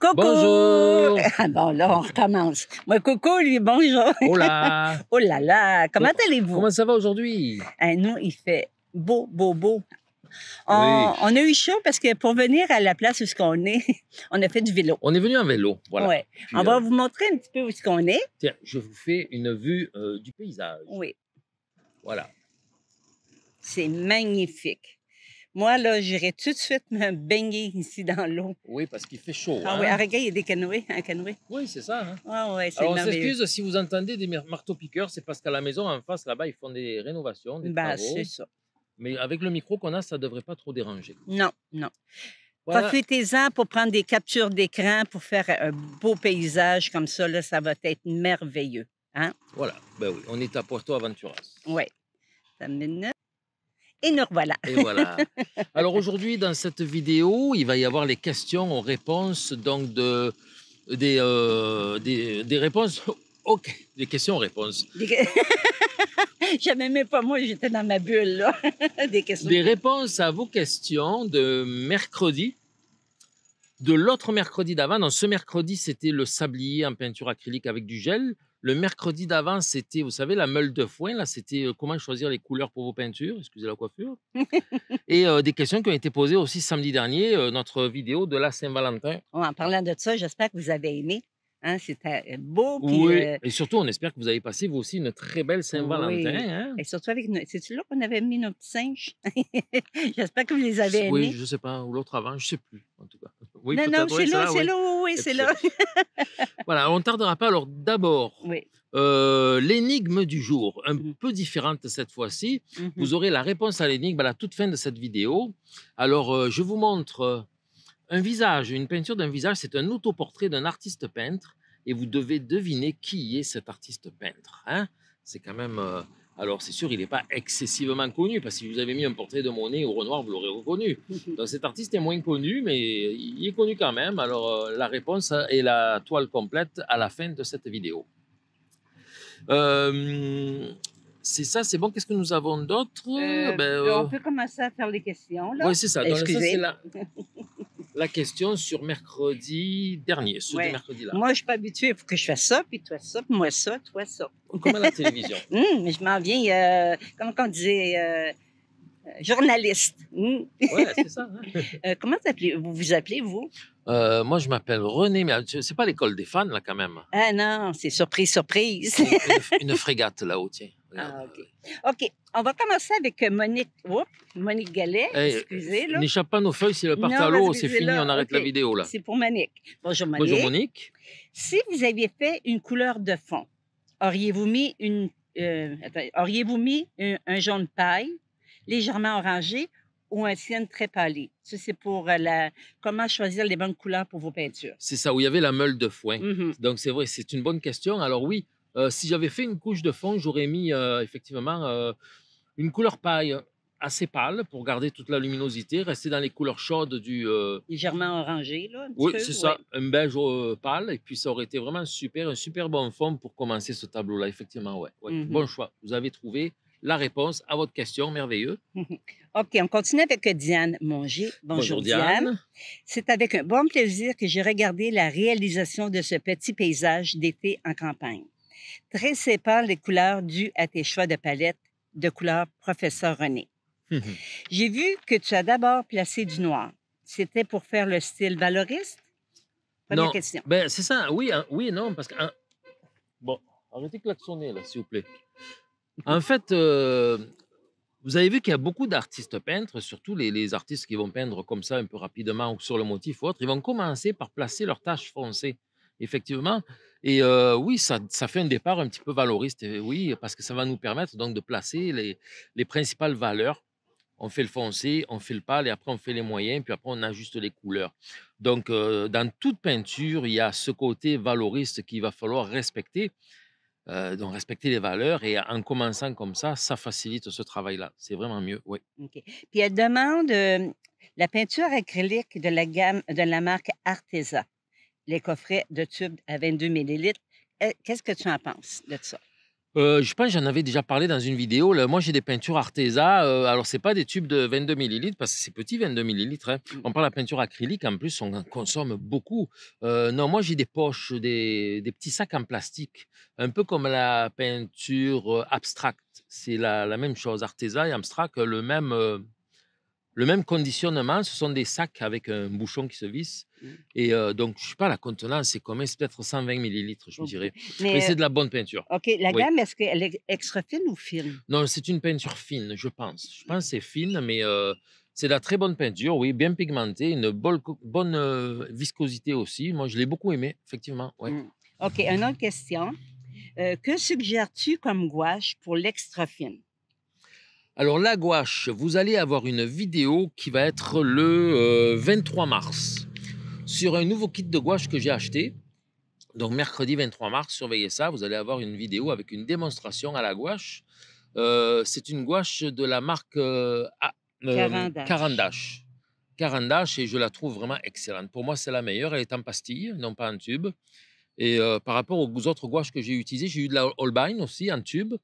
Coucou! Bonjour. Ah bon, là, on recommence. Moi, coucou, lui, bonjour. Oh là! oh là là! Comment allez-vous? Comment ça va aujourd'hui? Eh, nous, il fait beau, beau, beau. On, a eu chaud parce que pour venir à la place où on est, on a fait du vélo. On est venu en vélo, voilà. Ouais. On va euh, vous montrer un petit peu où ce qu'on est. Tiens, je vous fais une vue euh, du paysage. Oui. Voilà. C'est magnifique. Moi, là, j'irais tout de suite me baigner ici dans l'eau. Oui, parce qu'il fait chaud. Ah hein? oui, il y a des canoës, un canoë. Oui, c'est ça. Hein? Ah oui, c'est Alors, on s'excuse si vous entendez des marteaux-piqueurs, c'est parce qu'à la maison, en face, là-bas, ils font des rénovations, des bah, travaux. c'est ça. Mais avec le micro qu'on a, ça ne devrait pas trop déranger. Non, non. Profitez-en pour prendre des captures d'écran, pour faire un beau paysage comme ça, là, ça va être merveilleux. Hein? Voilà, ben oui, on est à Porto Aventuras. Oui. Ça me et nous revoilà. voilà. Alors aujourd'hui, dans cette vidéo, il va y avoir les questions aux réponses, donc de, des, euh, des, des réponses OK, des questions-réponses. J'aimais pas moi, j'étais dans ma bulle, des questions. Des réponses à vos questions de mercredi, de l'autre mercredi d'avant. Dans ce mercredi, c'était le sablier en peinture acrylique avec du gel. Le mercredi d'avant, c'était, vous savez, la meule de foin. Là, c'était comment choisir les couleurs pour vos peintures. Excusez la coiffure. Et des questions qui ont été posées aussi samedi dernier, notre vidéo de la Saint-Valentin. en parlant de ça, j'espère que vous avez aimé. Hein, c'était euh, beau. oui. Et surtout, on espère que vous avez passé, vous aussi, une très belle Saint-Valentin. Hein? Et surtout avec. C'est-tu là qu'on avait mis nos petits singes? J'espère que vous les avez aimés. Oui, je ne sais pas. Ou l'autre avant, je ne sais plus, en tout cas non, non, c'est là, c'est l'eau, oui, c'est l'eau. voilà, on ne tardera pas. Alors d'abord, euh, l'énigme du jour, un mmh. peu différente cette fois-ci. Mmh vous aurez la réponse à l'énigme à la toute fin de cette vidéo. Alors, euh, je vous montre euh, un visage, une peinture d'un visage. C'est un autoportrait d'un artiste peintre et vous devez deviner qui est cet artiste peintre. Hein. c'est quand même... Alors, c'est sûr, il n'est pas excessivement connu, parce que si vous avez mis un portrait de Monet au Renoir, vous l'aurez reconnu. Donc, cet artiste est moins connu, mais il est connu quand même. Alors, euh, la réponse est la toile complète à la fin de cette vidéo. Euh, c'est ça, c'est bon. Qu'est-ce que nous avons d'autre euh, ben, On peut commencer à faire les questions. Oui, c'est ça. Donc, Excusez. là. la question sur mercredi dernier, ce de mercredi-là. Moi, je ne suis pas habituée. Il faut que je fasse ça, puis toi ça, puis moi ça, toi ça. Comme à la télévision. Hum, je m'en viens, euh, comme on disait, euh, euh, journaliste. Hum. ouais, c'est ça. Hein. Euh, comment vous, vous appelez, vous? Euh, moi, je m'appelle René, mais ah, c'est pas l'école des fans, là, quand même. Ah non, c'est surprise, surprise. une, frégate là-haut, tiens. Ah, OK. On va commencer avec euh, Monique, Oups, Monique Gallet. Eh, excusez. N'échappe pas nos feuilles, c'est le partage. c'est fini, on arrête la vidéo là. C'est pour Monique. Bonjour Monique. Bonjour Monique. Si vous aviez fait une couleur de fond, auriez-vous mis une euh, auriez-vous mis un jaune paille, légèrement orangé, ou un ciel très pâli. Ça, c'est pour euh, la... comment choisir les bonnes couleurs pour vos peintures. C'est ça, où il y avait la meule de foin. Mm-hmm. Donc, c'est vrai, c'est une bonne question. Alors oui, euh, si j'avais fait une couche de fond, j'aurais mis euh, effectivement une couleur paille assez pâle pour garder toute la luminosité, rester dans les couleurs chaudes du... Légèrement orangé, là. oui, c'est ça, un beige pâle. Et puis ça aurait été vraiment super, un super bon fond pour commencer ce tableau-là, effectivement, ouais. Mm-hmm. Bon choix, vous avez trouvé la réponse à votre question. Merveilleux. OK, on continue avec Diane Monger. Bonjour, Diane. C'est avec un bon plaisir que j'ai regardé la réalisation de ce petit paysage d'été en campagne. Très sépare les couleurs dues à tes choix de palette de couleur professeur René. Mhm. J'ai vu que tu as d'abord placé du noir. C'était pour faire le style valoriste? Première non. question. Ben, c'est ça, oui, hein, oui, non, parce que... Hein, bon, arrêtez de klaxonner, là, s'il vous plaît. En fait, euh, vous avez vu qu'il y a beaucoup d'artistes peintres, surtout les, artistes qui vont peindre comme ça un peu rapidement ou sur le motif ou autre, ils vont commencer par placer leurs taches foncées, effectivement. Et euh, oui, ça, fait un départ un petit peu valoriste, oui, parce que ça va nous permettre donc de placer les, principales valeurs on fait le foncé, on fait le pâle et après on fait les moyens, puis après on ajuste les couleurs. Donc, euh, dans toute peinture, il y a ce côté valoriste qu'il va falloir respecter. Euh, donc respecter les valeurs et en commençant comme ça, ça facilite ce travail-là. C'est vraiment mieux, oui. OK. Puis elle demande la peinture acrylique de la gamme de la marque Arteza, les coffrets de tubes à 22 millilitres. Euh, qu'est-ce que tu en penses de ça? Euh, je pense j'en avais déjà parlé dans une vidéo. Là. Moi, j'ai des peintures Arteza. Euh, alors, c'est pas des tubes de 22 millilitres parce que c'est petit, 22 millilitres. Hein. Mmh. On parle de peinture acrylique. En plus, on en consomme beaucoup. Euh, non, moi, j'ai des poches, des, petits sacs en plastique, un peu comme la peinture abstracte. C'est la, la, même chose. Arteza et abstract, le même le même conditionnement. Ce sont des sacs avec un bouchon qui se visse. Mmh. Et euh, donc, je ne sais pas, la contenance, c'est combien C'est peut-être 120 millilitres, je dirais. Mais, c'est euh, de la bonne peinture. OK. La gamme, est-ce qu'elle est extra fine ou fine Non, c'est une peinture fine, je pense. Je pense que c'est fine, mais euh, c'est de la très bonne peinture, oui, bien pigmentée, une bonne, viscosité aussi. Moi, je l'ai beaucoup aimé, effectivement. Mmh. OK. Une autre question. que suggères-tu comme gouache pour l'extra fine alors la gouache, vous allez avoir une vidéo qui va être le 23 euh, mars sur un nouveau kit de gouache que j'ai acheté. Donc mercredi 23 mars, surveillez ça, vous allez avoir une vidéo avec une démonstration à la gouache. Euh, c'est une gouache de la marque euh, Carandache. Carandache et je la trouve vraiment excellente. Pour moi, c'est la meilleure. Elle est en pastille, non pas en tube. Et par rapport aux autres gouaches que j'ai utilisées, j'ai eu de la Holbein aussi en tube.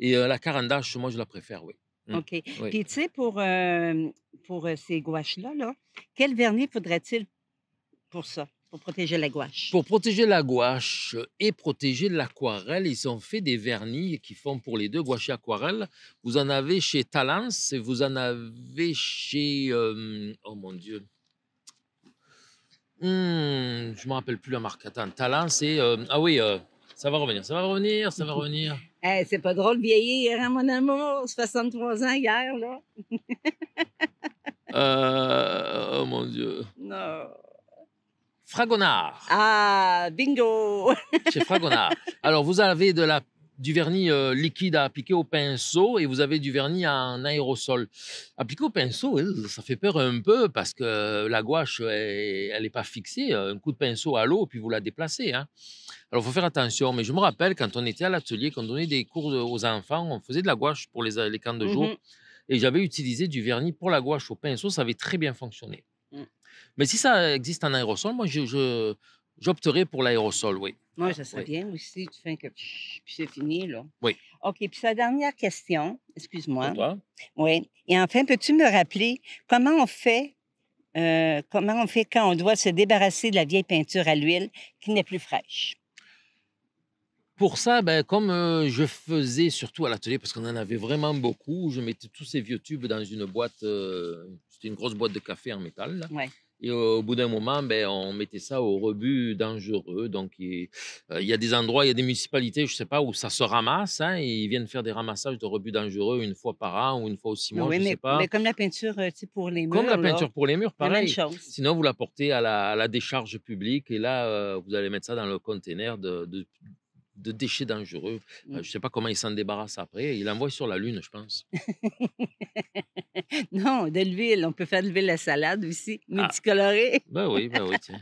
Et la Carandache, moi, je la préfère, oui. Mmh. OK. Puis, tu sais, pour, euh, pour euh, ces gouaches-là, là, quel vernis faudrait-il pour ça? Pour protéger la gouache. Pour protéger la gouache et protéger l'aquarelle, ils ont fait des vernis qui font pour les deux, gouaches et aquarelles. Vous en avez chez Talence et vous en avez chez. Euh, oh mon Dieu. Mmh, je ne me rappelle plus la marque. Attends, Talence et. ah oui, ça va revenir, ça va revenir, ça va revenir. Hey, c'est pas drôle vieillir, hein, mon amour? 63 ans hier, là. Euh, oh mon Dieu. Non. Fragonard. Ah, bingo! Chez Fragonard. Alors, vous avez de la, du vernis euh, liquide à appliquer au pinceau et vous avez du vernis en aérosol. Appliquer au pinceau, ça fait peur un peu parce que la gouache, elle n'est pas fixée. Un coup de pinceau à l'eau, puis vous la déplacez. Hein. Alors, il faut faire attention, mais je me rappelle quand on était à l'atelier, quand on donnait des cours aux enfants, on faisait de la gouache pour les, les camps de mmh jour. Et j'avais utilisé du vernis pour la gouache au pinceau, ça avait très bien fonctionné. Mmh. Mais si ça existe en aérosol, moi, je, J'opterais pour l'aérosol, oui. Moi, ça serait bien aussi. Tu fais que. Puis c'est fini, là. Oui. OK. Puis sa dernière question, excuse-moi. toi. Oui. Et enfin, peux-tu me rappeler comment on fait. Euh, comment on fait quand on doit se débarrasser de la vieille peinture à l'huile qui n'est plus fraîche? pour ça, ben, comme euh, je faisais surtout à l'atelier, parce qu'on en avait vraiment beaucoup, je mettais tous ces vieux tubes dans une boîte, euh, c'était une grosse boîte de café en métal. Et au, bout d'un moment, ben, on mettait ça au rebut dangereux. Donc, il euh, y a des endroits, il y a des municipalités, je ne sais pas, où ça se ramasse. Hein, ils viennent faire des ramassages de rebut dangereux une fois par an ou une fois aussi six mois, je sais pas. Mais comme la peinture pour les murs. Comme la peinture pour les murs, pareil. Sinon, vous la portez à la, décharge publique et là, vous allez mettre ça dans le container de, de déchets dangereux. Euh, mmh. je ne sais pas comment il s'en débarrasse après. Il envoie sur la Lune, je pense. non, de l'huile. On peut faire de l'huile à salade aussi, ah. multicolorée. Ben oui, ben oui, tiens.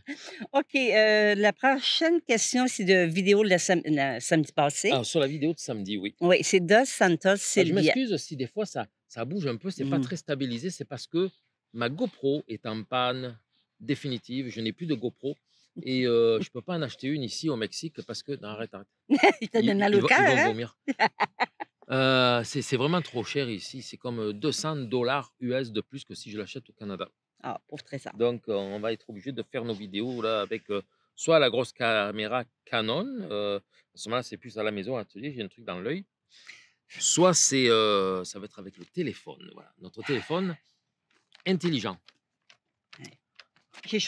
OK. Euh, la prochaine question, c'est de vidéo de la, samedi passé. Ah, sur la vidéo de samedi, oui. Oui, c'est Dos Santos Sylvia. Ah, je m'excuse si des fois ça, ça bouge un peu, c'est n'est pas mmh. très stabilisé. C'est parce que ma GoPro est en panne définitive. Je n'ai plus de GoPro. Et je je peux pas en acheter une ici au Mexique parce que. Non, arrête, arrête. Il te la hein? c'est vraiment trop cher ici. C'est comme 200 dollars US de plus que si je l'achète au Canada. Ah, pour très ça. Donc, on va être obligé de faire nos vidéos là avec soit la grosse caméra Canon. En ce moment-là, c'est plus à la maison, à l'atelier. J'ai un truc dans l'œil. Soit ça va être avec le téléphone. Voilà, notre téléphone intelligent.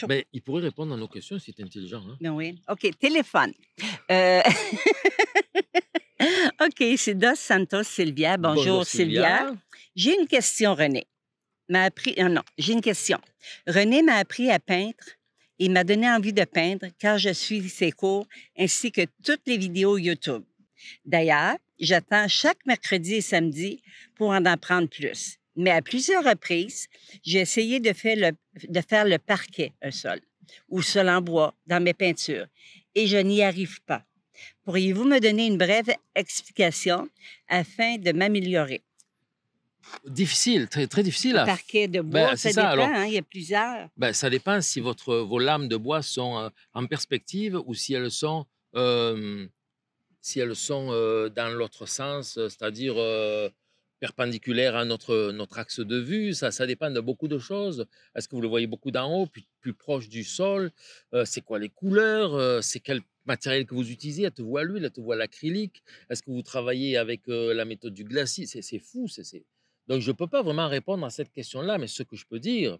Ben, il pourrait répondre à nos questions, c'est intelligent. Hein. Ben oui. OK, téléphone. Euh, OK, c'est Dos Santos Sylvia. Bonjour, Bonjour J'ai une question, René. M'a appris... Euh, non, j'ai une question. René m'a appris à peindre et m'a donné envie de peindre car je suis ses cours ainsi que toutes les vidéos YouTube. D'ailleurs, j'attends chaque mercredi et samedi pour en apprendre plus. Mais à plusieurs reprises, j'ai essayé de faire, le, de faire le parquet un sol ou sol en bois dans mes peintures et je n'y arrive pas. Pourriez-vous me donner une brève explication afin de m'améliorer? Difficile, très, très difficile. Le parquet de ben, bois, ça, dépend, hein, il y a plusieurs. Ben, ça dépend si votre, vos lames de bois sont euh, en perspective ou si elles sont, euh, si elles sont euh, dans l'autre sens, c'est-à-dire perpendiculaire à notre, notre axe de vue. Ça, ça dépend de beaucoup de choses. Est-ce que vous le voyez beaucoup d'en haut, plus, plus, proche du sol euh, C'est quoi les couleurs euh, C'est quel matériel que vous utilisez Êtes-vous à l'huile Êtes-vous l'acrylique Est-ce que vous travaillez avec euh, la méthode du glacis C'est fou. c'est Donc, je ne peux pas vraiment répondre à cette question-là, mais ce que je peux dire,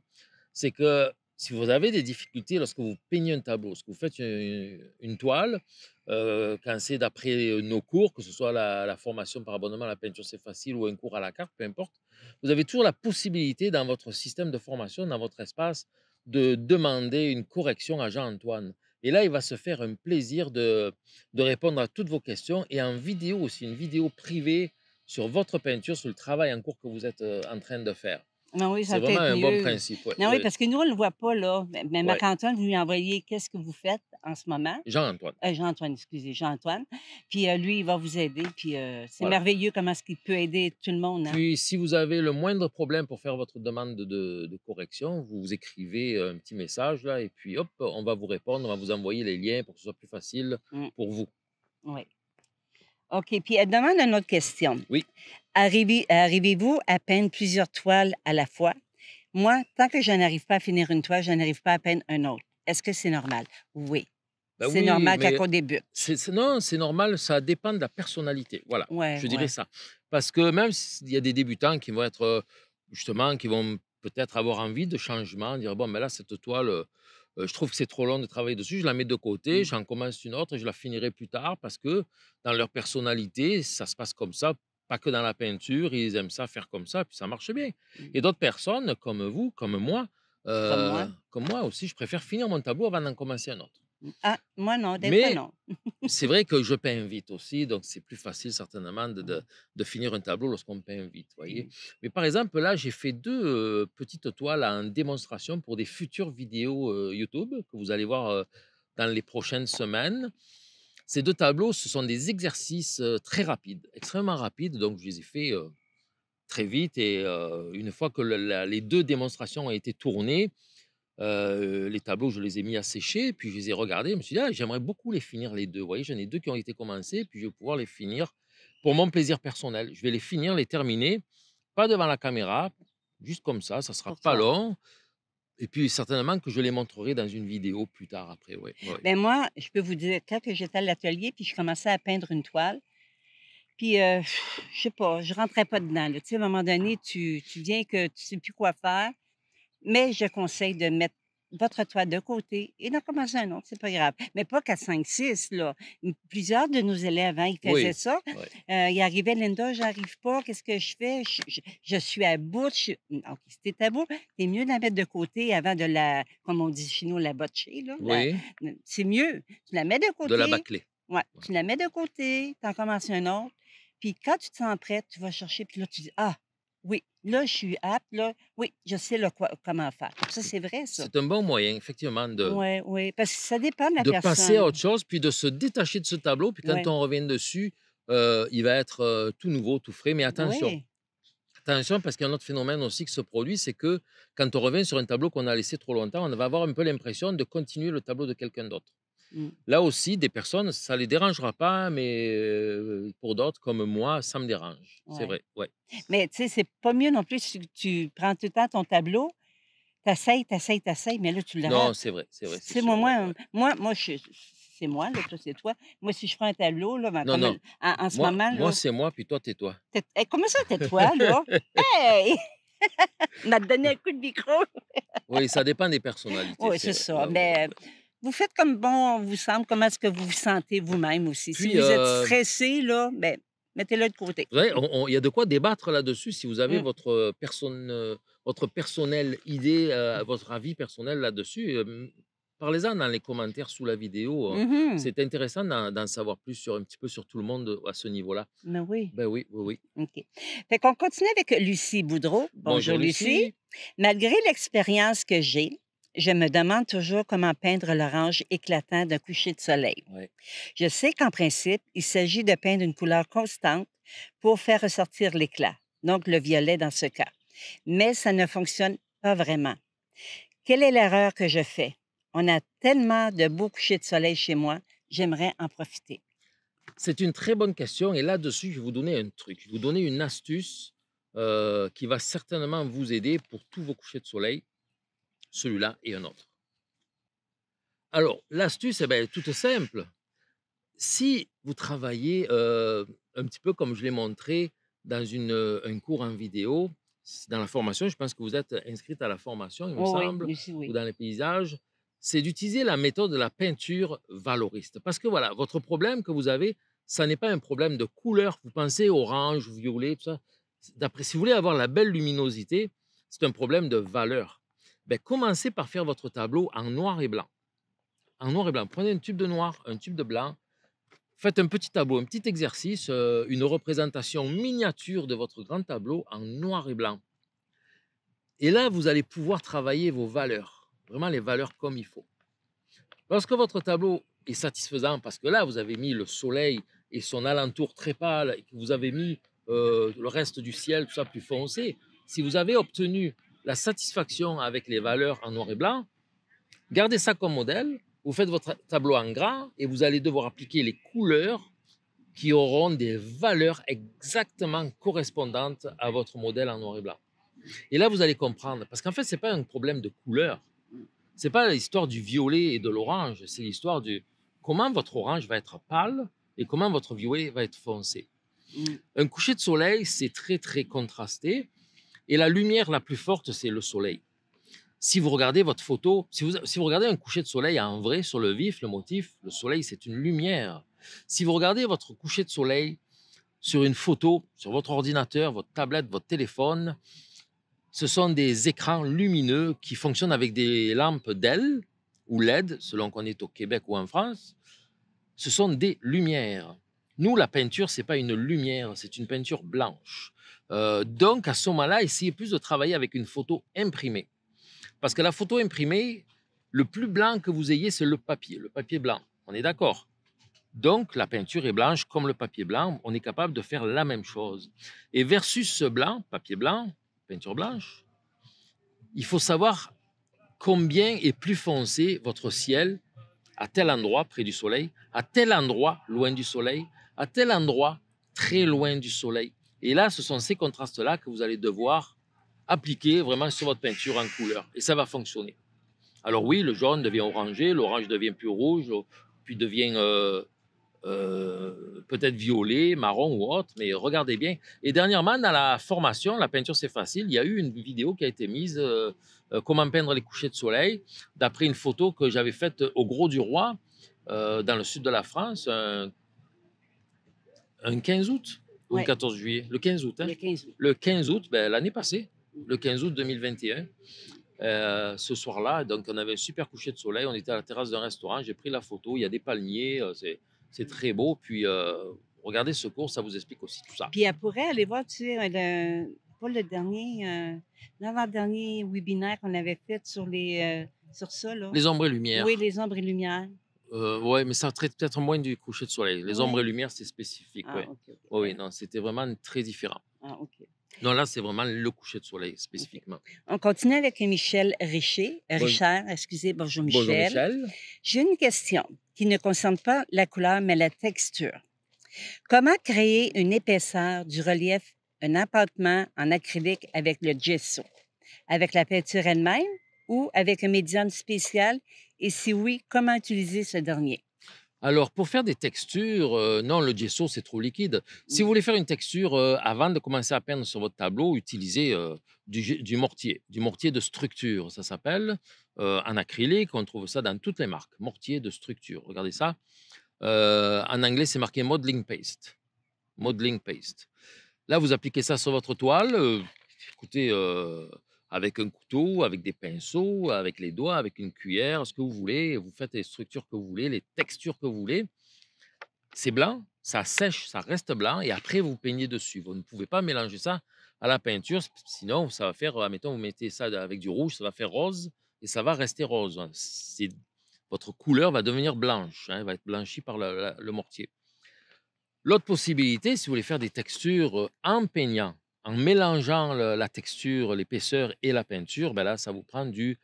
c'est que si vous avez des difficultés lorsque vous peignez un tableau, lorsque vous faites une toile, quand euh, c'est d'après euh, nos cours, que ce soit la, formation par abonnement, la peinture c'est facile ou un cours à la carte, peu importe, vous avez toujours la possibilité dans votre système de formation, dans votre espace, de demander une correction à Jean-Antoine. Et là, il va se faire un plaisir de, de répondre à toutes vos questions et en vidéo aussi, une vidéo privée sur votre peinture, sur le travail en cours que vous êtes euh, en train de faire oui, c'est vraiment un bon principe. Non, oui, parce que nous, on ne le voit pas, là. Mais Marc-Antoine, vous lui envoyez qu'est-ce que vous faites en ce moment. Jean-Antoine. Euh, Jean-Antoine, excusez, Jean-Antoine. Puis euh, lui, il va vous aider. Puis euh, c'est merveilleux comment est-ce qu'il peut aider tout le monde. Hein. Puis si vous avez le moindre problème pour faire votre demande de, correction, vous, vous écrivez un petit message, là, et puis hop, on va vous répondre, on va vous envoyer les liens pour que ce soit plus facile mmh. pour vous. Oui. OK. Puis elle demande une autre question. Oui. Arrivez, vous à peindre plusieurs toiles à la fois? Moi, tant que je n'arrive pas à finir une toile, je n'arrive pas à peindre une autre. Est-ce que c'est normal? Oui. Ben c'est normal qu'à débute. C'est, non, c'est normal, ça dépend de la personnalité. Voilà, je dirais ça. Parce que même s'il y a des débutants qui vont être, euh, justement, qui vont peut-être avoir envie de changement, dire, bon, mais là, cette toile, euh, je trouve que c'est trop long de travailler dessus, je la mets de côté, mmh. j'en commence une autre et je la finirai plus tard parce que dans leur personnalité, ça se passe comme ça, pas que dans la peinture, ils aiment ça, faire comme ça, puis ça marche bien. Mmh. Et d'autres personnes, comme vous, comme moi, comme moi, comme moi aussi, je préfère finir mon tableau avant d'en commencer un autre. Ah, moi non, non. c'est vrai que je peins vite aussi, donc c'est plus facile certainement de, finir un tableau lorsqu'on peint vite, voyez. Mais par exemple, là, j'ai fait deux euh, petites toiles en démonstration pour des futures vidéos euh, YouTube que vous allez voir euh, dans les prochaines semaines. Ces deux tableaux, ce sont des exercices très rapides, extrêmement rapides, donc je les ai faits très vite. Et une fois que les deux démonstrations ont été tournées, euh, les tableaux, je les ai mis à sécher, puis je les ai regardés. Je me suis dit, ah, j'aimerais beaucoup les finir les deux. Vous voyez, j'en ai deux qui ont été commencés, puis je vais pouvoir les finir pour mon plaisir personnel. Je vais les finir, les terminer, pas devant la caméra, juste comme ça, ça sera pas long. Et puis certainement que je les montrerai dans une vidéo plus tard après. Ouais, ben, moi, je peux vous dire, quand j'étais à l'atelier, puis je commençais à peindre une toile, puis euh, je sais pas, je rentrais pas dedans. Tu sais, à un moment donné, tu, viens que tu sais plus quoi faire. Mais je conseille de mettre votre toit de côté et d'en commencer un autre, c'est pas grave. Mais pas qu'à 5, 6, là. Plusieurs de nos élèves, hein, ils faisaient ça. Euh, il arrivait Linda, j'arrive pas, qu'est-ce que je fais? Je, suis à bout. Je... Mmh, OK, c'était à bout, mieux de la mettre de côté avant de la, comme on dit chez nous, la botcher, mmh, C'est mieux. Tu la mets de côté. De la bâcler. Ouais, Tu la mets de côté, t'en commences un autre. Puis quand tu te sens prête, tu vas chercher, puis là, tu dis, ah, oui, Là, je suis apte. oui, je sais comment faire. Ça, c'est vrai, ça. C'est un bon moyen, effectivement, de. Oui, oui. Parce que ça dépend la personne. De passer à autre chose, puis de se détacher de ce tableau. Puis quand on revient dessus, euh, il va être euh, tout nouveau, tout frais. Mais attention. Attention, parce qu'il y a un autre phénomène aussi qui se produit, c'est que quand on revient sur un tableau qu'on a laissé trop longtemps, on va avoir un peu l'impression de continuer le tableau de quelqu'un d'autre. Mm. Là aussi, des personnes, ça ne les dérangera pas, mais pour d'autres comme moi, ça me dérange. C'est vrai. Ouais. Mais tu sais, c'est pas mieux non plus si tu prends tout le temps ton tableau, t'essayes, tu t'essayes, mais là, tu le Non, c'est vrai. C'est vrai. C'est moi, moi, moi, c'est moi, toi, c'est toi. Moi, si je prends un tableau, là, maintenant, en, ce moment. moi, c'est moi, puis toi, t'es toi. comment ça, t'es toi, là? hey! On m'a donné un coup de micro. oui, ça dépend des personnalités. Oui, c'est ça. mais vous faites comme bon vous semble, comment est-ce que vous vous sentez vous-même aussi. si vous êtes euh, stressé, là, ben, mettez-le de côté. Il y a de quoi débattre là-dessus si vous avez hum. votre, personne, votre personnelle idée, euh, votre avis personnel là-dessus. Parlez-en dans les commentaires sous la vidéo. Hein. Mm-hmm. C'est intéressant d'en savoir plus sur un petit peu sur tout le monde à ce niveau-là. Ben oui. Ben oui, oui, oui. OK. Fait qu'on continue avec Lucie Boudreau. Bonjour, Lucie. Malgré l'expérience que j'ai, je me demande toujours comment peindre l'orange éclatant d'un coucher de soleil. Je sais qu'en principe, il s'agit de peindre une couleur constante pour faire ressortir l'éclat, donc le violet dans ce cas. Mais ça ne fonctionne pas vraiment. Quelle est l'erreur que je fais? On a tellement de beaux couchers de soleil chez moi, j'aimerais en profiter. C'est une très bonne question et là-dessus, je vais vous donner un truc, je vais vous donner une astuce euh, qui va certainement vous aider pour tous vos couchers de soleil celui-là et un autre. Alors, l'astuce, eh ben, est toute simple. Si vous travaillez euh, un petit peu comme je l'ai montré dans euh, un cours en vidéo, dans la formation, je pense que vous êtes inscrite à la formation, il me oh semble, ou dans les paysages, c'est d'utiliser la méthode de la peinture valoriste. Parce que voilà, votre problème que vous avez, ça n'est pas un problème de couleur. Vous pensez orange, violet, tout ça. D'après, si vous voulez avoir la belle luminosité, c'est un problème de valeur. Ben, commencez par faire votre tableau en noir et blanc. En noir et blanc. Prenez un tube de noir, un tube de blanc. Faites un petit tableau, un petit exercice, euh, une représentation miniature de votre grand tableau en noir et blanc. Et là, vous allez pouvoir travailler vos valeurs, vraiment les valeurs comme il faut. Lorsque votre tableau est satisfaisant, parce que là, vous avez mis le soleil et son alentour très pâle, et que vous avez mis euh, le reste du ciel, tout ça plus foncé, si vous avez obtenu la satisfaction avec les valeurs en noir et blanc, gardez ça comme modèle, vous faites votre tableau en gras et vous allez devoir appliquer les couleurs qui auront des valeurs exactement correspondantes à votre modèle en noir et blanc. Et là, vous allez comprendre, parce qu'en fait, ce n'est pas un problème de couleur. Ce n'est pas l'histoire du violet et de l'orange, c'est l'histoire de comment votre orange va être pâle et comment votre violet va être foncé. Mm. Un coucher de soleil, c'est très, très contrasté. Et la lumière la plus forte, c'est le soleil. Si vous regardez votre photo, si vous, regardez un coucher de soleil en vrai, sur le vif, le motif, le soleil, c'est une lumière. Si vous regardez votre coucher de soleil sur une photo, sur votre ordinateur, votre tablette, votre téléphone, ce sont des écrans lumineux qui fonctionnent avec des lampes DEL ou LED, selon qu'on est au Québec ou en France. Ce sont des lumières. Nous, la peinture, c'est pas une lumière, c'est une peinture blanche. Euh, donc, à ce moment-là, essayez plus de travailler avec une photo imprimée. Parce que la photo imprimée, le plus blanc que vous ayez, c'est le papier, le papier blanc. On est d'accord donc, la peinture est blanche comme le papier blanc. On est capable de faire la même chose. Et versus ce blanc, papier blanc, peinture blanche, il faut savoir combien est plus foncé votre ciel à tel endroit près du soleil, à tel endroit loin du soleil, à tel endroit, très loin du soleil. Et là, ce sont ces contrastes-là que vous allez devoir appliquer vraiment sur votre peinture en couleur. Et ça va fonctionner. Alors oui, le jaune devient orangé, l'orange devient plus rouge, puis devient euh, euh, peut-être violet, marron ou autre, mais regardez bien. Et dernièrement, dans la formation, la peinture c'est facile, il y a eu une vidéo qui a été mise, euh, comment peindre les couchers de soleil, d'après une photo que j'avais faite au Gros du Roi, dans le sud de la France, un 15 août ou un le 14 juillet Le 15 août. Hein? Le 15 août. ben, l'année passée, le 15 août 2021. Euh, ce soir-là, donc on avait un super coucher de soleil, on était à la terrasse d'un restaurant, j'ai pris la photo, il y a des palmiers, euh, c'est très beau. Puis euh, regardez ce cours, ça vous explique aussi tout ça. Puis elle pourrait aller voir, tu sais, le, pas le dernier, l'avant-dernier webinaire qu'on avait fait sur, les, sur ça. Là. Les ombres et lumières. Oui, les ombres et lumières. Oui, mais ça traite peut-être moins du coucher de soleil. Les ombres et lumières, c'est spécifique. Ah, oui, non, c'était vraiment très différent. Ah, Non, là, c'est vraiment le coucher de soleil spécifiquement. On continue avec Michel Richer. Richard, excusez, bonjour Michel. Bonjour Michel. J'ai une question qui ne concerne pas la couleur, mais la texture. Comment créer une épaisseur du relief, un appartement en acrylique avec le gesso? Avec la peinture elle-même ou avec un médium spécial et si oui, comment utiliser ce dernier alors, pour faire des textures, euh, non, le gesso, c'est trop liquide. Si mm. vous voulez faire une texture, euh, avant de commencer à peindre sur votre tableau, utilisez euh, du, du, mortier, du mortier de structure, ça s'appelle. en acrylique, on trouve ça dans toutes les marques, mortier de structure. Regardez ça. en anglais, c'est marqué modeling paste. Modeling paste. Là, vous appliquez ça sur votre toile. écoutez, avec un couteau, avec des pinceaux, avec les doigts, avec une cuillère, ce que vous voulez. Vous faites les structures que vous voulez, les textures que vous voulez. C'est blanc, ça sèche, ça reste blanc, et après vous peignez dessus. Vous ne pouvez pas mélanger ça à la peinture, sinon ça va faire, euh, admettons, vous mettez ça avec du rouge, ça va faire rose, et ça va rester rose. Hein, votre couleur va devenir blanche, elle hein, va être blanchie par le mortier. L'autre possibilité, si vous voulez faire des textures euh, en peignant, en mélangeant la texture, l'épaisseur et la peinture, ben là, ça vous prend du,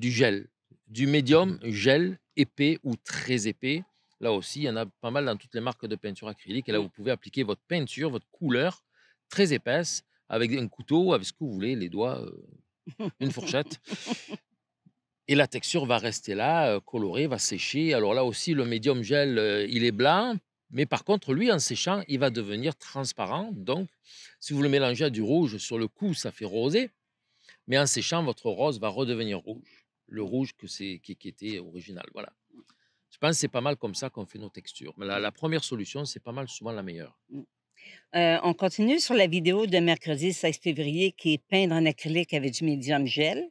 gel, du médium mmh. gel épais ou très épais. Là aussi, il y en a pas mal dans toutes les marques de peinture acrylique. Et là, mmh. vous pouvez appliquer votre peinture, votre couleur très épaisse avec un couteau, avec ce que vous voulez, les doigts, euh, une fourchette. Et la texture va rester là, euh, colorée, va sécher. Alors là aussi, le médium gel, euh, il est blanc, mais par contre, lui, en séchant, il va devenir transparent. Donc, si vous le mélangez à du rouge sur le coup, ça fait rosé. Mais en séchant, votre rose va redevenir rouge. Le rouge c'est, qui, était original. Voilà. Je pense que c'est pas mal comme ça qu'on fait nos textures. Mais la, première solution, c'est pas mal souvent la meilleure. Mm. Euh, on continue sur la vidéo de mercredi 16 février qui est peindre en acrylique avec du médium gel.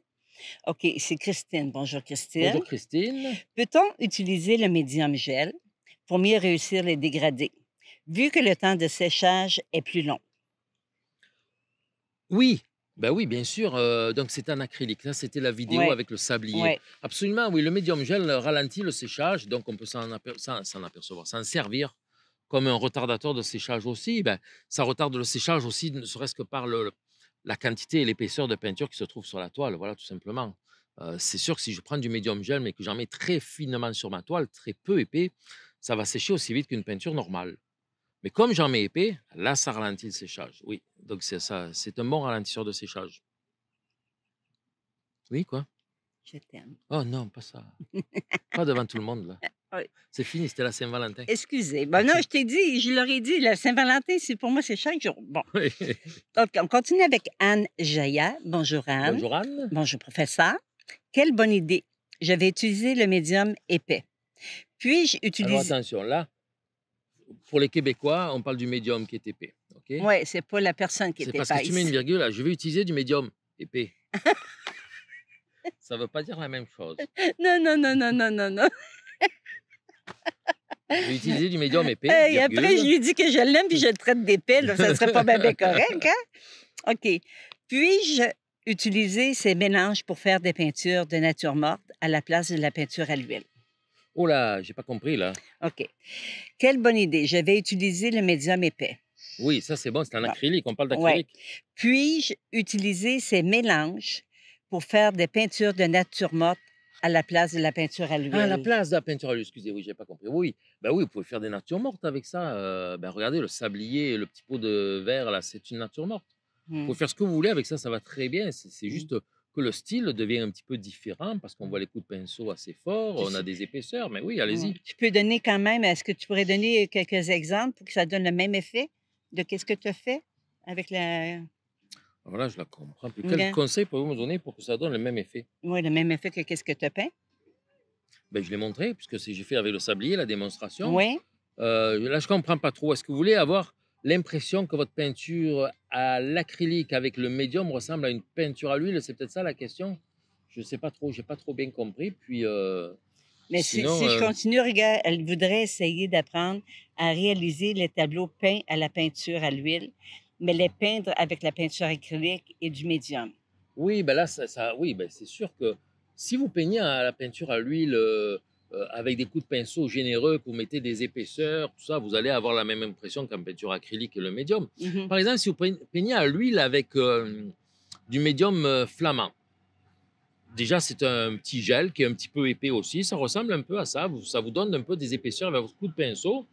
OK, c'est Christine. Bonjour Christine. Bonjour Christine. Peut-on utiliser le médium gel pour mieux réussir les dégradés, vu que le temps de séchage est plus long? Oui, ben oui, bien sûr. Euh, donc c'est un acrylique. Là, c'était la vidéo avec le sablier. Absolument, oui. Le médium gel ralentit le séchage, donc on peut s'en apercevoir, s'en servir comme un retardateur de séchage aussi. Ben, ça retarde le séchage aussi, ne serait-ce que par la quantité et l'épaisseur de peinture qui se trouve sur la toile. Voilà, tout simplement. Euh, c'est sûr que si je prends du médium gel, mais que j'en mets très finement sur ma toile, très peu épais, ça va sécher aussi vite qu'une peinture normale. Mais comme j'en mets épais, là, ça ralentit le séchage. Oui, donc c'est ça, c'est un bon ralentisseur de séchage. Oui, quoi Je t'aime. Oh non, pas ça. pas devant tout le monde, là. C'est fini, c'était la Saint-Valentin. Excusez. Ben non, je t'ai dit, je l'aurais dit, la Saint-Valentin, c'est pour moi, c'est chaque jour. Bon. Donc, on continue avec Anne Jaya. Bonjour, Anne. Bonjour, Anne. Bonjour, professeur. Quelle bonne idée. J'avais utilisé le médium épais. Puis-je utiliser. attention, là, pour les Québécois, on parle du médium qui est épais. OK? Oui, c'est pas la personne qui est, épaisse. C'est parce que tu mets une virgule, là, je vais utiliser du médium épais. Ça ne veut pas dire la même chose. Non, non, non, non, non, non, non. utiliser du médium épais. et après, je lui dis que je l'aime puis je le traite d'épais. Ça serait pas bien correct. Hein? OK. Puis-je utiliser ces mélanges pour faire des peintures de nature morte à la place de la peinture à l'huile? Oh là, j'ai pas compris, là. OK. Quelle bonne idée. Je vais utiliser le médium épais. Oui, ça, c'est bon. C'est un acrylique. On parle d'acrylique. Puis-je utiliser ces mélanges pour faire des peintures de nature morte à la place de la peinture à l'huile? à la place de la peinture à l'huile. Excusez, oui, j'ai pas compris. Oui, bah oui, vous pouvez faire des natures mortes avec ça. Euh, ben regardez, le sablier, le petit pot de verre, là, c'est une nature morte. Vous pouvez mmh. faire ce que vous voulez avec ça, ça va très bien. C'est mmh. juste que le style devient un petit peu différent parce qu'on mmh. voit les coups de pinceau assez forts, on a des épaisseurs, mais oui, allez-y. Tu peux donner quand même, est-ce que tu pourrais donner quelques exemples pour que ça donne le même effet de qu'est-ce que tu fais avec la... Alors là, je la comprends. quel conseil pouvez-vous me donner pour que ça donne le même effet? Oui, le même effet que qu'est-ce que tu peins? Bien, je l'ai montré, puisque j'ai fait avec le sablier la démonstration. Oui. Euh, là, je ne comprends pas trop. Est-ce que vous voulez avoir l'impression que votre peinture à l'acrylique avec le médium ressemble à une peinture à l'huile C'est peut-être ça la question Je ne sais pas trop, j'ai pas trop bien compris. Puis, euh, Mais si, je euh, continue, regarde, elle voudrait essayer d'apprendre à réaliser les tableaux peints à la peinture à l'huile, mais les peindre avec la peinture acrylique et du médium. Oui, ben là, ça, oui, ben c'est sûr que si vous peignez à la peinture à l'huile, euh, euh, avec des coups de pinceau généreux, que vous mettez des épaisseurs, tout ça, vous allez avoir la même impression qu'en peinture acrylique et le médium. Mhm. Par exemple, si vous peignez à l'huile avec euh, du médium euh, flamand, déjà c'est un petit gel qui est un petit peu épais aussi, ça ressemble un peu à ça, ça vous donne un peu des épaisseurs avec vos coups de pinceau,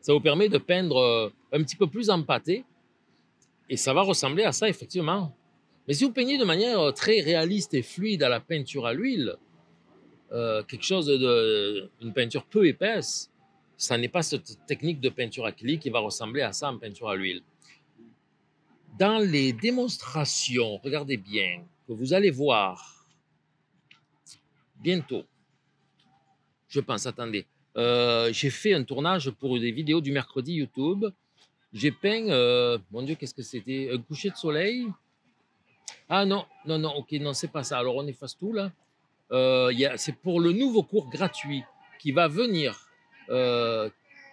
ça vous permet de peindre un petit peu plus empâté, et ça va ressembler à ça effectivement. Mais si vous peignez de manière très réaliste et fluide à la peinture à l'huile, euh, quelque chose de, une peinture peu épaisse, ça n'est pas cette technique de peinture acrylique qui va ressembler à ça en peinture à l'huile. Dans les démonstrations, regardez bien, que vous allez voir bientôt, je pense, attendez, euh, j'ai fait un tournage pour des vidéos du mercredi YouTube. J'ai peint, euh, mon Dieu, qu'est-ce que c'était Un coucher de soleil Ah non, non, non, ok, non, c'est pas ça. Alors on efface tout là. Euh, c'est pour le nouveau cours gratuit qui va venir, euh,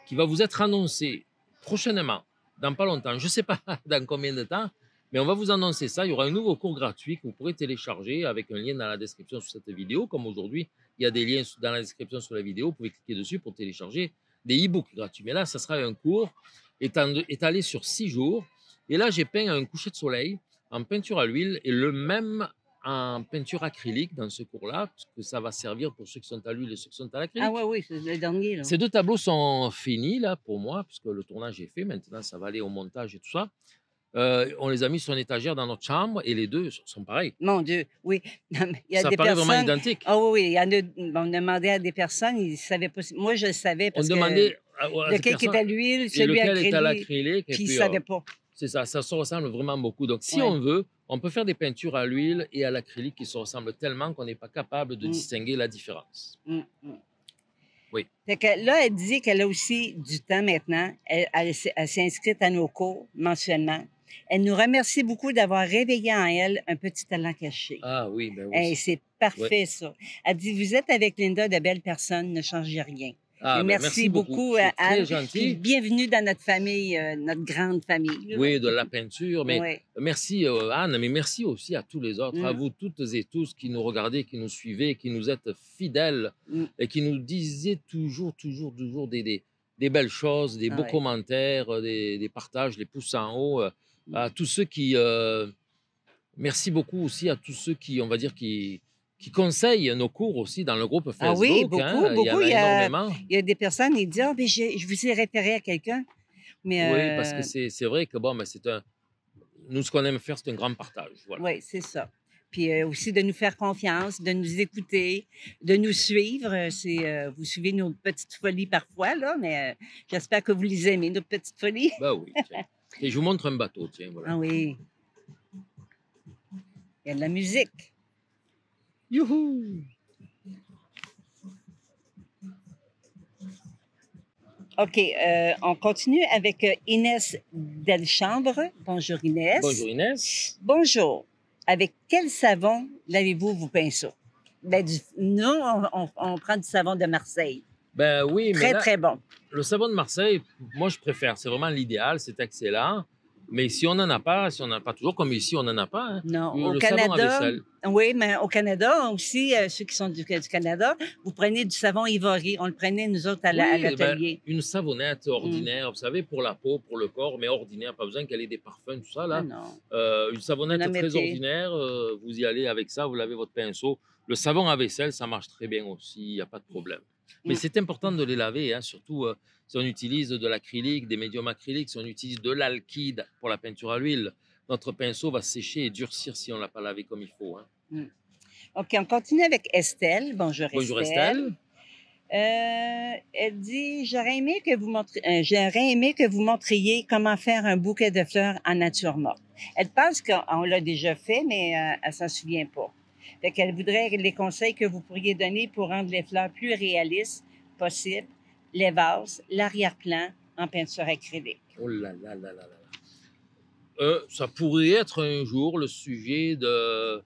qui va vous être annoncé prochainement, dans pas longtemps. Je ne sais pas dans combien de temps, mais on va vous annoncer ça. Il y aura un nouveau cours gratuit que vous pourrez télécharger avec un lien dans la description sous cette vidéo. Comme aujourd'hui, il y a des liens dans la description sous la vidéo. Vous pouvez cliquer dessus pour télécharger des e-books gratuits. Mais là, ça sera un cours étalé sur six jours. Et là, j'ai peint un coucher de soleil en peinture à l'huile et le même en peinture acrylique dans ce cours-là, parce que ça va servir pour ceux qui sont à l'huile et ceux qui sont à ah l'acrylique. Ah ouais, oui, c'est le dernier. Là. Ces deux tableaux sont finis, là, pour moi, puisque le tournage est fait. Maintenant, ça va aller au montage et tout ça. Euh, on les a mis sur une étagère dans notre chambre et les deux sont pareils. Mon Dieu, oui. il y a ça des paraît personnes... vraiment identique. Ah oh, oui, oui. Il y a... On demandait à des personnes, ils savaient pas. Moi, je le savais. Parce on demandait. À, à lequel qui est à l'huile, celui lequel à l'acrylique. Et puis ne savait euh, pas. C'est ça, ça se ressemble vraiment beaucoup. Donc, si on veut, on peut faire des peintures à l'huile et à l'acrylique qui se ressemblent tellement qu'on n'est pas capable de mm. distinguer la différence. Mm, mm. Oui. Fait que là, elle dit qu'elle a aussi du temps maintenant. Elle, s'est inscrite à nos cours mensuellement. Elle nous remercie beaucoup d'avoir réveillé en elle un petit talent caché. Ah oui, ben oui. c'est parfait, ça. Elle dit Vous êtes avec Linda de belles personnes, ne changez rien. Ah, ben, merci, beaucoup, euh, Anne. bienvenue dans notre famille, euh, notre grande famille. Oui, de la peinture. Mais merci euh, Anne, mais merci aussi à tous les autres, à mm. vous toutes et tous qui nous regardez, qui nous suivez, qui nous êtes fidèles mm. et qui nous disiez toujours, toujours, toujours des, belles choses, des beaux commentaires, des, partages, des pouces en haut. Mm. À tous ceux qui. merci beaucoup aussi à tous ceux qui, on va dire, qui qui conseillent nos cours aussi dans le groupe Facebook. Ah oui, hein. beaucoup, beaucoup. Il y, a, énormément. il y a des personnes qui disent ah, je, vous ai référé à quelqu'un. Mais, oui, euh, parce que c'est, vrai que bon, mais c'est un... nous, ce qu'on aime faire, c'est un grand partage. Oui, c'est ça. Puis euh, aussi de nous faire confiance, de nous écouter, de nous suivre. Euh, c'est, vous suivez nos petites folies parfois, là, mais j'espère que vous les aimez, nos petites folies. ben oui. Et je vous montre un bateau, tiens. Voilà. Ah oui. Il y a de la musique. Youhou OK, euh, on continue avec euh, Inès Delchambre. Bonjour Inès. Bonjour Inès. Bonjour. Avec quel savon lavez-vous vos pinceaux? Ben, du... Nous, on, prend du savon de Marseille. Ben oui, mais. Très, très bon. Le savon de Marseille, moi, je préfère. C'est vraiment l'idéal, c'est excellent. Mais si on n'en a pas, si on n'en pas toujours, comme ici, on n'en a pas. Hein. Non, au Canada. Oui, mais au Canada aussi, euh, ceux qui sont du, Canada, vous prenez du savon ivory On le prenait, nous autres, à ben, l'atelier. une savonnette mm. ordinaire, vous savez, pour la peau, pour le corps, mais ordinaire, pas besoin qu'elle ait des parfums, tout ça, là. Ah, euh, une savonnette très ordinaire, euh, vous y allez avec ça, vous lavez votre pinceau. Le savon à vaisselle, ça marche très bien aussi, il n'y a pas de problème. Mais mmh. c'est important de les laver, hein, surtout euh, si on utilise de l'acrylique, des médiums acryliques, si on utilise de l'alkyde pour la peinture à l'huile. Notre pinceau va sécher et durcir si on ne l'a pas lavé comme il faut. Hein. Mmh. OK, on continue avec Estelle. Bonjour, Estelle. Bonjour, euh, Estelle. elle dit j'aurais aimé que vous montriez, euh, aimé que vous montriez comment faire un bouquet de fleurs en nature morte. Elle pense qu'on l'a déjà fait, mais elle elle s'en souvient pas. Fait qu'elle voudrait les conseils que vous pourriez donner pour rendre les fleurs plus réalistes possible, les vases, l'arrière-plan en peinture acrylique. Oh là là là là là. Euh, ça pourrait être un jour le sujet d'un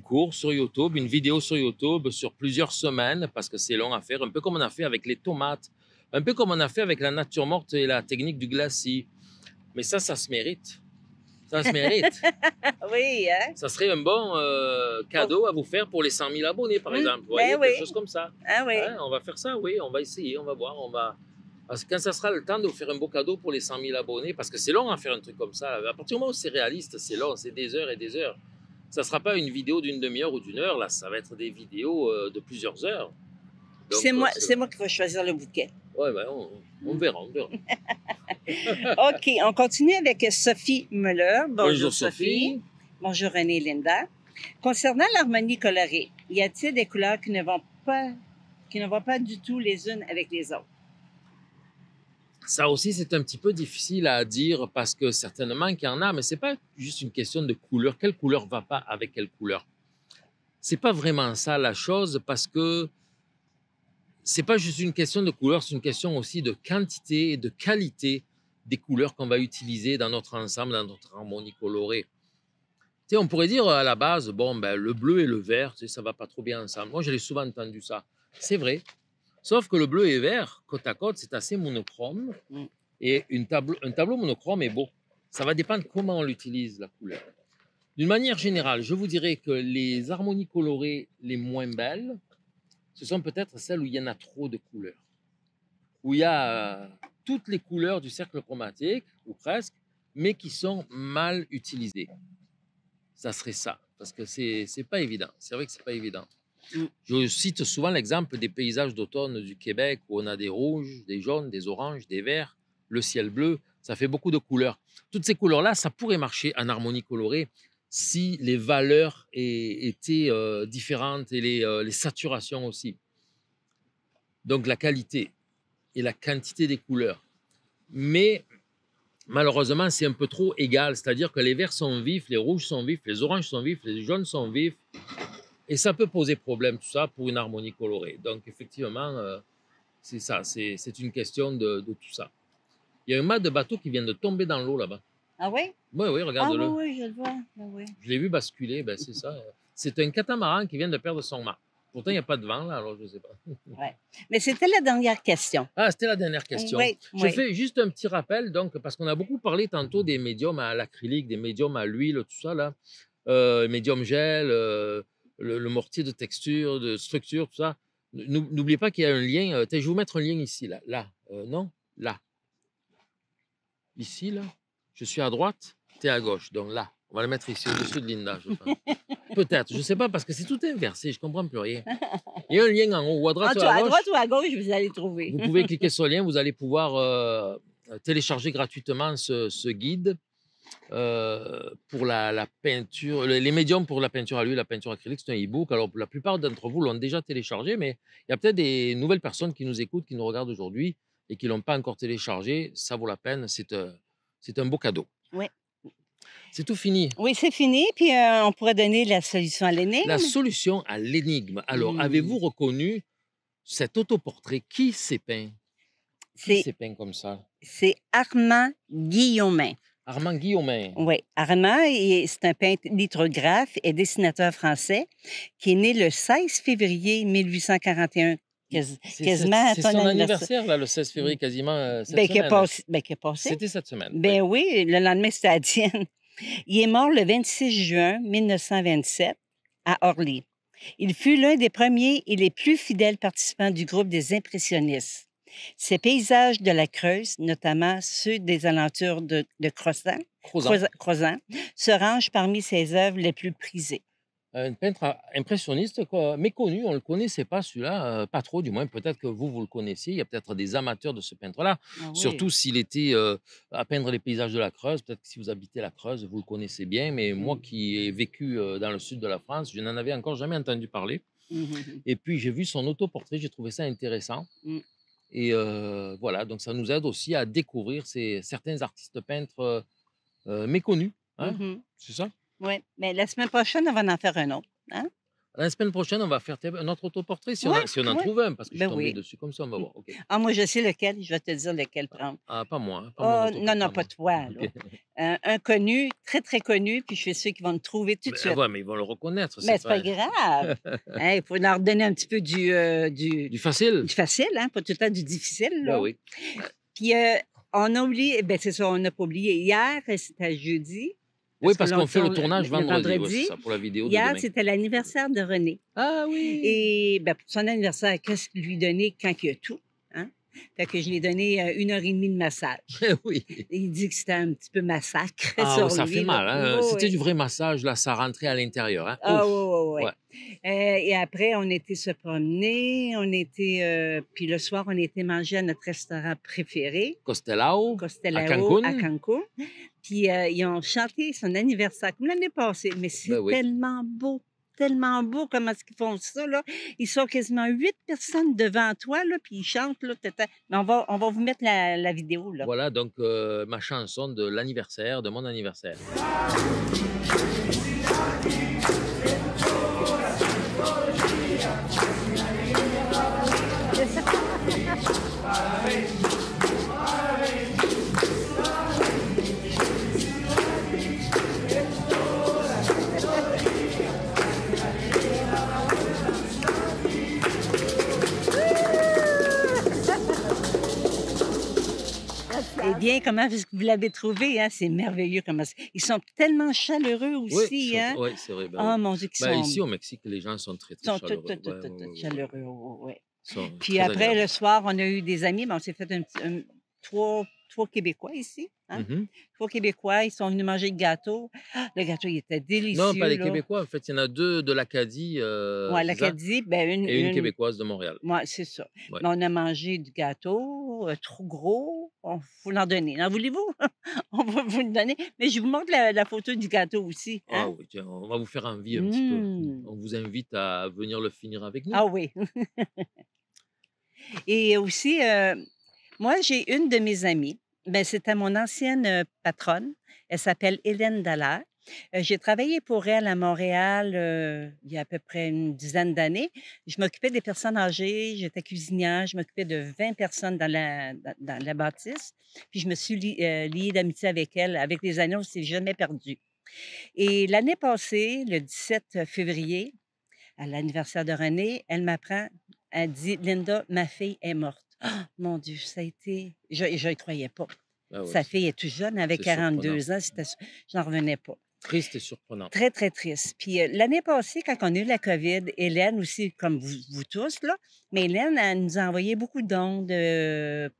cours sur YouTube, une vidéo sur YouTube sur plusieurs semaines, parce que c'est long à faire, un peu comme on a fait avec les tomates, un peu comme on a fait avec la nature morte et la technique du glacis. Mais ça, ça se mérite. Ça se mérite. oui, hein? Ça serait un bon euh, cadeau à vous faire pour les 100 000 abonnés, par exemple. Vous ben voyez, quelque chose comme ça. Ah oui. Hein, on va faire ça, oui. On va essayer, on va voir, on va... Parce que quand ça sera le temps de vous faire un beau cadeau pour les 100 000 abonnés, parce que c'est long à faire un truc comme ça. À partir du moment où c'est réaliste, c'est long, c'est des heures et des heures. Ça ne sera pas une vidéo d'une demi-heure ou d'une heure, là, ça va être des vidéos euh, de plusieurs heures. C'est euh, moi, moi qui vais choisir le bouquet. Oui, ben on, mm. verra, on verra. OK, on continue avec Sophie Muller. Bonjour, Sophie. Bonjour René Linda. Concernant l'harmonie colorée, y a-t-il des couleurs qui ne vont pas qui ne vont pas du tout les unes avec les autres? Ça aussi, c'est un petit peu difficile à dire parce que certainement qu'il y en a, mais c'est pas juste une question de couleur. Quelle couleur va pas avec quelle couleur? C'est pas vraiment ça la chose parce que c'est pas juste une question de couleur, c'est une question aussi de quantité et de qualité des couleurs qu'on va utiliser dans notre ensemble, dans notre harmonie colorée. Tu on pourrait dire à la base, bon, ben, le bleu et le vert, tu sais, ça va pas trop bien ensemble. Moi, j'ai souvent entendu ça. C'est vrai. Sauf que le bleu et le vert, côte à côte, c'est assez monochrome. Mm. Et une un tableau monochrome est beau. Ça va dépendre comment on l'utilise, la couleur. D'une manière générale, je vous dirais que les harmonies colorées les moins belles ce sont peut-être celles où il y en a trop de couleurs, où il y a euh, toutes les couleurs du cercle chromatique, ou presque, mais qui sont mal utilisées. Ça serait ça, parce que c'est n'est pas évident. C'est vrai que c'est pas évident. Je cite souvent l'exemple des paysages d'automne du Québec où on a des rouges, des jaunes, des oranges, des verts, le ciel bleu, ça fait beaucoup de couleurs. Toutes ces couleurs-là, ça pourrait marcher en harmonie colorée si les valeurs étaient euh, différentes et euh, les, saturations aussi. Donc la qualité et la quantité des couleurs. Mais malheureusement, c'est un peu trop égal, c'est-à-dire que les verts sont vifs, les rouges sont vifs, les oranges sont vifs, les jaunes sont vifs. Et ça peut poser problème, tout ça, pour une harmonie colorée. Donc effectivement, euh, c'est ça, c'est une question de, de tout ça. Il y a un mât de bateau qui vient de tomber dans l'eau là-bas. Ah oui? Oui, oui, regarde-le. Ah oui, oui, je le vois. Ah je l'ai vu basculer, ben, c'est ça. C'est un catamaran qui vient de perdre son mât. Pourtant, il n'y a pas de vent, là, alors je ne sais pas. ouais. Mais c'était la dernière question. Ah, c'était la dernière question. je fais juste un petit rappel, donc, parce qu'on a beaucoup parlé tantôt des médiums à l'acrylique, des médiums à l'huile, tout ça, là. Euh, médium gel, euh, le, mortier de texture, de structure, tout ça. N'oubliez pas qu'il y a un lien. Euh, je vais vous mettre un lien ici, là. Là. Euh, non, là. Ici, là. Je suis à droite, tu es à gauche. Donc là, on va le mettre ici, au-dessus de Linda, Peut-être, je ne sais pas, parce que c'est tout inversé, je ne comprends plus rien. Il y a un lien en haut ou à droite. Ah, à, droite ou à gauche, vous allez trouver. Vous pouvez cliquer sur le lien, vous allez pouvoir euh, télécharger gratuitement ce, guide. Euh, pour la, peinture, les médiums pour la peinture à l'huile, la peinture acrylique, c'est un e-book. Alors, la plupart d'entre vous l'ont déjà téléchargé, mais il y a peut-être des nouvelles personnes qui nous écoutent, qui nous regardent aujourd'hui et qui ne l'ont pas encore téléchargé. Ça vaut la peine. C'est euh, c'est un beau cadeau. Oui. C'est tout fini. Oui, c'est fini. Puis euh, on pourrait donner la solution à l'énigme. La solution à l'énigme. Alors, hmm. avez-vous reconnu cet autoportrait Qui s'est peint Qui s'est peint comme ça C'est Armand Guillaumin. Armand Guillaumin. Oui, Armand, c'est un peintre lithographe et dessinateur français qui est né le 16 février 1841 c'est quasiment son anniversaire. le 16 février, quasiment euh, ben, hein. ben, Qui est passé. C'était cette semaine. Ben oui, le lendemain, c'était à Dienne. Il est mort le 26 juin 1927 à Orly. Il fut l'un des premiers et les plus fidèles participants du groupe des impressionnistes. Ses paysages de la Creuse, notamment ceux des alentours de, de se rangent parmi ses œuvres les plus prisées un peintre impressionniste quoi, méconnu, on ne le connaissait pas celui-là, euh, pas trop du moins, peut-être que vous, vous le connaissez. il y a peut-être des amateurs de ce peintre-là, ah surtout s'il était euh, à peindre les paysages de la Creuse, peut-être que si vous habitez la Creuse, vous le connaissez bien, mais mmh. moi qui ai vécu euh, dans le sud de la France, je n'en avais encore jamais entendu parler. Mmh. Et puis j'ai vu son autoportrait, j'ai trouvé ça intéressant. Mmh. Et voilà, donc ça nous aide aussi à découvrir ces, certains artistes peintres méconnus. Hein. C'est ça oui, mais la semaine prochaine, on va en faire un autre. Hein? La semaine prochaine, on va faire un autre autoportrait si on, en trouve un, parce que je ben suis tombé dessus comme ça, on va voir. Ah, moi, je sais lequel, je vais te dire lequel ah, prendre. Ah, pas moi. Hein, pas oh, non, non, pas toi. un connu, très, très connu, puis je suis sûre qu'ils vont le trouver tout de ben, suite. Oui, mais ils vont le reconnaître. Mais c'est pas, grave. Hein, il faut leur donner un petit peu euh, du, du, facile. Du facile, hein, pas tout le temps du difficile. Là. Ben oui. Puis, euh, on a oublié, ben c'est ça, on n'a pas oublié. Hier, c'était jeudi, oui, parce qu'on fait le tournage vendredi. aussi ça, pour la vidéo hier, c'était l'anniversaire de René. Ah oui. Et ben, pour son anniversaire, qu'est-ce qu'il lui donnait quand il y a tout? Fait que je lui ai donné euh, une heure et demie de massage. oui. Il dit que c'était un petit peu massacre. Ah, ça fait mal. Hein. c'était du vrai massage, là, ça rentrait à l'intérieur. Hein. Ah, oui, oui, oui. Euh, et après, on était se promener, on était. Euh, puis le soir, on était manger à notre restaurant préféré. Costelao. Costelao, à Cancun. À Cancun. Puis ils ont chanté son anniversaire, comme l'année passée. Mais ben c'est tellement beau tellement beau comment est-ce qu'ils font ça. Là. Ils sont quasiment huit personnes devant toi, là, puis ils chantent. Là, Mais on va, on va vous mettre la, vidéo. Là. Voilà donc euh, ma chanson de l'anniversaire, de mon anniversaire. Eh bien, comment vous l'avez trouvé? Hein? C'est merveilleux. Ils sont tellement chaleureux aussi. Oui, hein? oui c'est vrai. Ben oh mon Dieu, ben, sont... Ici, au Mexique, les gens sont très, très chaleureux. Tout, tout, chaleureux, ouais. Puis après, le soir, on a eu des amis. Ben, on s'est fait un, trois, Québécois ici. Hein? Mm-hmm. Trois Québécois, ils sont venus manger le gâteau. Ah, le gâteau, il était délicieux. Non, pas les Québécois. En fait, il y en a deux de l'Acadie. Euh, l'Acadie, une, et une, Québécoise de Montréal. Oui, c'est ça. on a mangé du gâteau, euh, trop gros on vous l'en donner. En voulez-vous? on va vous le donner. Mais je vous montre la, photo du gâteau aussi. Hein? Ah oui, tiens, on va vous faire envie un petit peu. Mmh. On vous invite à venir le finir avec nous. Ah oui. Et aussi, euh, moi, j'ai une de mes amies. Ben, c'était mon ancienne euh, patronne. Elle s'appelle Hélène Dallaire. Euh, j'ai travaillé pour elle à Montréal euh, il y a à peu près une dizaine d'années. Je m'occupais des personnes âgées, j'étais cuisinière, je m'occupais de 20 personnes dans la, dans, la bâtisse. Puis je me suis euh, liée d'amitié avec elle. Avec des années, on s'est jamais perdu. Et l'année passée, le 17 février, à l'anniversaire de René, elle m'apprend, elle dit Linda, ma fille est morte. Oh, mon Dieu, ça a été. Je ne croyais pas. Ah Sa fille est toute jeune, elle avait 42 ans. je n'en revenais pas. Triste et surprenant. Très, très triste. Puis euh, l'année passée, quand on a eu la COVID, Hélène aussi, comme vous, tous, là, mais Hélène, elle nous a envoyé beaucoup d'ondes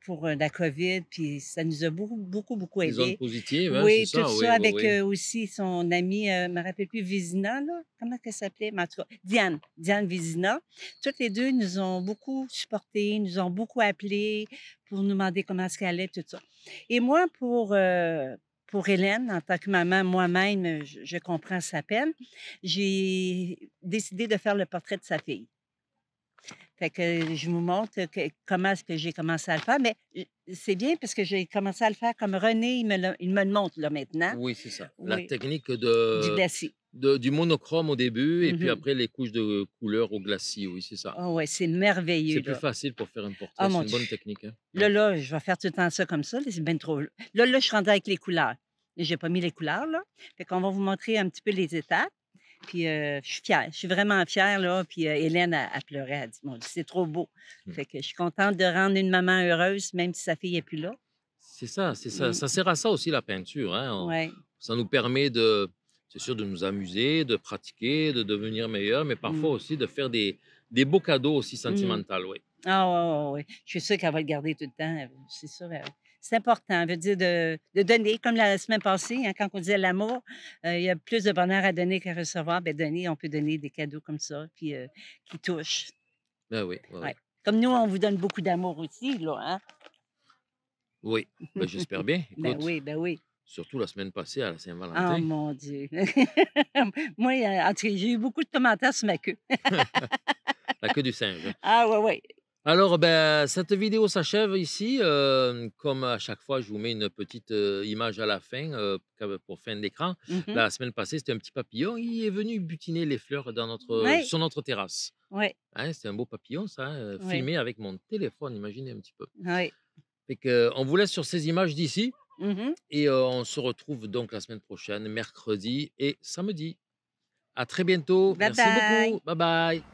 pour euh, la COVID, puis ça nous a beaucoup, beaucoup, beaucoup aidé. Des ondes positives, hein, Oui, tout ça, avec euh, aussi son amie, je ne me rappelle plus, Vizina, là, comment elle s'appelait? Mais en tout cas, Diane, Diane Vizina. Toutes les deux nous ont beaucoup supportés, nous ont beaucoup appelés pour nous demander comment est-ce allait, tout ça. Et moi, pour pour Hélène, en tant que maman moi-même, je, comprends sa peine. J'ai décidé de faire le portrait de sa fille. Fait que je vous montre comment est-ce que j'ai commencé à le faire. Mais c'est bien parce que j'ai commencé à le faire comme René, il me le, montre là maintenant. Oui, c'est ça. La technique de... Du du monochrome au début et puis mmh après les couches de couleur au glacis, oui, c'est ça. Ah oh, ouais, c'est merveilleux. C'est plus facile pour faire un portrait, ah, c'est une bonne technique. Hein? Là, là, je vais faire tout le temps ça comme ça, c'est bien trop. Là, là, je suis avec les couleurs. J'ai pas mis les couleurs, là. Fait qu'on va vous montrer un petit peu les étapes. Puis euh, je suis fière, je suis vraiment fière, là. Puis euh, Hélène a, pleuré, elle a dit, c'est trop beau. Mmh. Fait que je suis contente de rendre une maman heureuse, même si sa fille n'est plus là. C'est ça, c'est ça. Mmh. Ça sert à ça aussi, la peinture. Hein? Ça nous permet de, c'est sûr, de nous amuser, de pratiquer, de devenir meilleur, mais parfois mmh. aussi de faire des, des beaux cadeaux aussi mmh. sentimentaux, oui. Ah oui, je suis sûre qu'elle va le garder tout le temps, euh, c'est sûr. Euh, c'est important, veut dire de, de, donner, comme la semaine passée, hein, quand on disait l'amour, euh, il y a plus de bonheur à donner qu'à recevoir. Bien, donner, on peut donner des cadeaux comme ça, puis qui touchent. Ben oui. Comme nous, on vous donne beaucoup d'amour aussi, là, hein. Oui, ben, j'espère bien. Ben Écoute, oui, ben oui. Surtout la semaine passée à la ah, Saint-Valentin. Oh mon Dieu. Moi, j'ai eu beaucoup de tomates sur ma queue. la queue du singe. Hein. Ah oui, oui. Alors, ben, cette vidéo s'achève ici. Euh, comme à chaque fois, je vous mets une petite euh, image à la fin euh, pour fin d'écran. l'écran mmh La semaine passée, c'était un petit papillon. Il est venu butiner les fleurs dans notre, sur notre terrasse. Oui. Hein, c'était un beau papillon, ça, hein, filmé avec mon téléphone, imaginez un petit peu. Oui. que, on vous laisse sur ces images d'ici. Mmh et on se retrouve donc la semaine prochaine, mercredi et samedi. À très bientôt. Merci beaucoup. Bye bye.